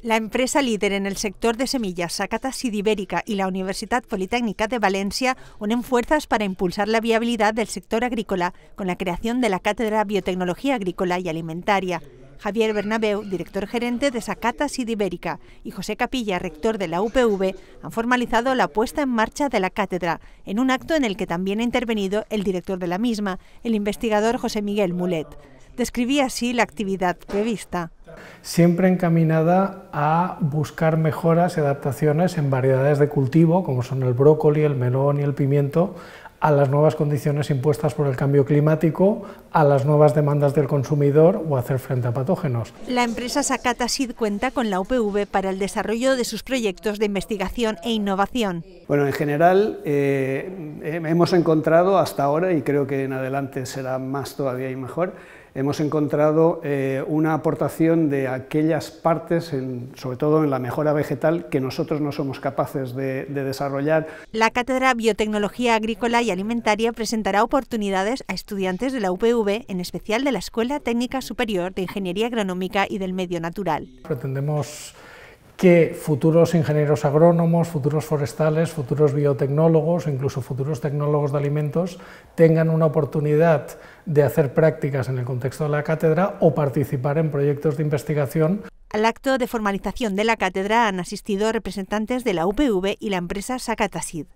La empresa líder en el sector de semillas Sacatas Sidibérica y la Universidad Politécnica de Valencia unen fuerzas para impulsar la viabilidad del sector agrícola con la creación de la Cátedra Biotecnología Agrícola y Alimentaria. Javier Bernabeu, director gerente de Sacata Sidibérica, y José Capilla, rector de la UPV, han formalizado la puesta en marcha de la cátedra, en un acto en el que también ha intervenido el director de la misma, el investigador José Miguel Mulet. Describía así la actividad prevista siempre encaminada a buscar mejoras y adaptaciones en variedades de cultivo, como son el brócoli, el melón y el pimiento, a las nuevas condiciones impuestas por el cambio climático, a las nuevas demandas del consumidor o hacer frente a patógenos. La empresa SID cuenta con la UPV para el desarrollo de sus proyectos de investigación e innovación. Bueno, en general eh, hemos encontrado hasta ahora, y creo que en adelante será más todavía y mejor, hemos encontrado eh, una aportación de aquellas partes, sobre todo en la mejora vegetal, que nosotros no somos capaces de, desarrollar. La Cátedra Biotecnología Agrícola y Alimentaria presentará oportunidades a estudiantes de la UPV, en especial de la Escuela Técnica Superior de Ingeniería Agronómica y del Medio Natural. Pretendemos que futuros ingenieros agrónomos, futuros forestales, futuros biotecnólogos incluso futuros tecnólogos de alimentos tengan una oportunidad de hacer prácticas en el contexto de la cátedra o participar en proyectos de investigación. Al acto de formalización de la cátedra han asistido representantes de la UPV y la empresa Sacatasid.